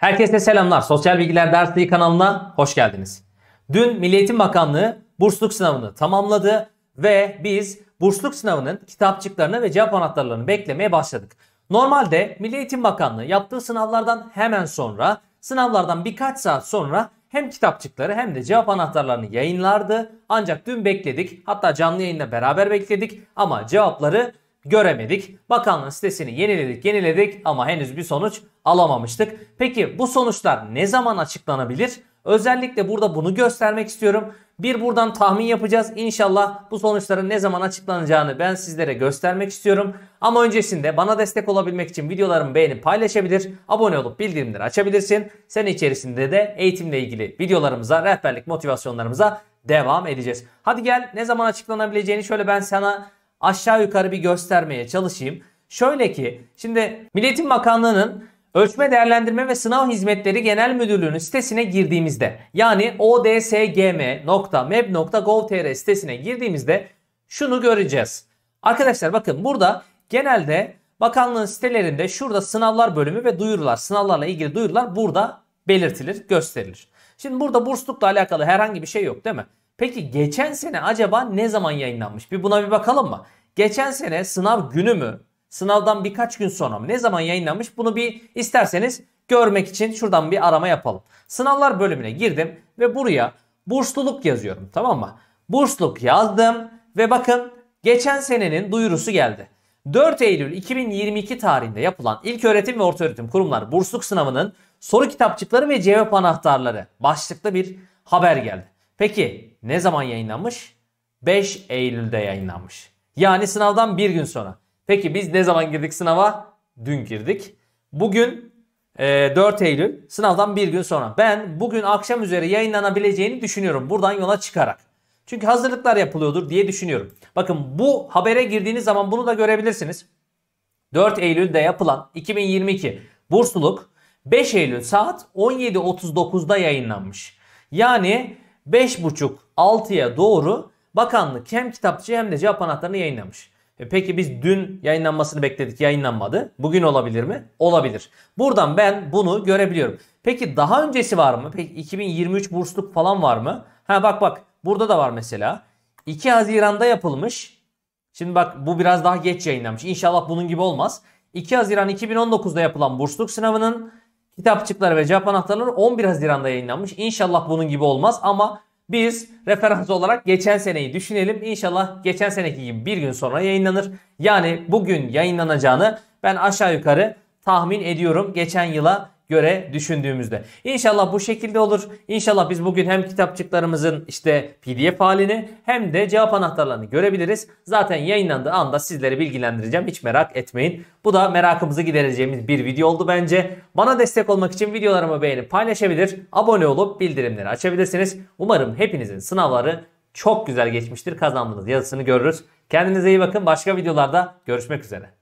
Herkese selamlar. Sosyal Bilgiler Dersliği kanalına hoş geldiniz. Dün Milli Eğitim Bakanlığı bursluk sınavını tamamladı ve biz bursluk sınavının kitapçıklarını ve cevap anahtarlarını beklemeye başladık. Normalde Milli Eğitim Bakanlığı yaptığı sınavlardan hemen sonra, sınavlardan birkaç saat sonra hem kitapçıkları hem de cevap anahtarlarını yayınlardı. Ancak dün bekledik. Hatta canlı yayınla beraber bekledik ama cevapları göremedik. Bakanlığın sitesini yeniledik yeniledik ama henüz bir sonuç alamamıştık. Peki bu sonuçlar ne zaman açıklanabilir? Özellikle burada bunu göstermek istiyorum. Bir buradan tahmin yapacağız. İnşallah bu sonuçların ne zaman açıklanacağını ben sizlere göstermek istiyorum. Ama öncesinde bana destek olabilmek için videolarımı beğenip paylaşabilir, abone olup bildirimleri açabilirsin. Sen içerisinde de eğitimle ilgili videolarımıza, rehberlik motivasyonlarımıza devam edeceğiz. Hadi gel ne zaman açıklanabileceğini şöyle ben sana aşağı yukarı bir göstermeye çalışayım. Şöyle ki şimdi Milletin Bakanlığı'nın Ölçme Değerlendirme ve Sınav Hizmetleri Genel Müdürlüğü'nün sitesine girdiğimizde yani odsgm.meb.gov.tr sitesine girdiğimizde şunu göreceğiz. Arkadaşlar bakın burada genelde bakanlığın sitelerinde şurada sınavlar bölümü ve duyurular sınavlarla ilgili duyurular burada belirtilir gösterilir. Şimdi burada burslukla alakalı herhangi bir şey yok değil mi? Peki geçen sene acaba ne zaman yayınlanmış? Bir buna bir bakalım mı? geçen sene sınav günü mü? Sınavdan birkaç gün sonra mı? Ne zaman yayınlanmış? Bunu bir isterseniz görmek için şuradan bir arama yapalım. Sınavlar bölümüne girdim ve buraya bursluluk yazıyorum tamam mı? Bursluluk yazdım ve bakın geçen senenin duyurusu geldi. 4 Eylül 2022 tarihinde yapılan ilk öğretim ve orta öğretim Kurumları Bursluluk Sınavı'nın soru kitapçıkları ve cevap anahtarları başlıklı bir haber geldi. Peki ne zaman yayınlanmış? 5 Eylül'de yayınlanmış. Yani sınavdan bir gün sonra. Peki biz ne zaman girdik sınava? Dün girdik. Bugün e, 4 Eylül sınavdan bir gün sonra. Ben bugün akşam üzeri yayınlanabileceğini düşünüyorum buradan yola çıkarak. Çünkü hazırlıklar yapılıyordur diye düşünüyorum. Bakın bu habere girdiğiniz zaman bunu da görebilirsiniz. 4 Eylül'de yapılan 2022 bursluluk 5 Eylül saat 17.39'da yayınlanmış. Yani 5.30-6'ya doğru bakanlık hem kitapçı hem de cevap anahtarını yayınlamış. E peki biz dün yayınlanmasını bekledik yayınlanmadı. Bugün olabilir mi? Olabilir. Buradan ben bunu görebiliyorum. Peki daha öncesi var mı? Peki 2023 bursluk falan var mı? Ha bak bak burada da var mesela. 2 Haziran'da yapılmış. Şimdi bak bu biraz daha geç yayınlanmış. İnşallah bunun gibi olmaz. 2 Haziran 2019'da yapılan bursluk sınavının kitapçıkları ve cevap anahtarları 11 Haziran'da yayınlanmış. İnşallah bunun gibi olmaz ama biz referans olarak geçen seneyi düşünelim. İnşallah geçen seneki gibi bir gün sonra yayınlanır. Yani bugün yayınlanacağını ben aşağı yukarı tahmin ediyorum. Geçen yıla göre düşündüğümüzde. İnşallah bu şekilde olur. İnşallah biz bugün hem kitapçıklarımızın işte pdf halini hem de cevap anahtarlarını görebiliriz. Zaten yayınlandığı anda sizleri bilgilendireceğim. Hiç merak etmeyin. Bu da merakımızı gidereceğimiz bir video oldu bence. Bana destek olmak için videolarımı beğenip paylaşabilir, abone olup bildirimleri açabilirsiniz. Umarım hepinizin sınavları çok güzel geçmiştir. Kazandınız yazısını görürüz. Kendinize iyi bakın. Başka videolarda görüşmek üzere.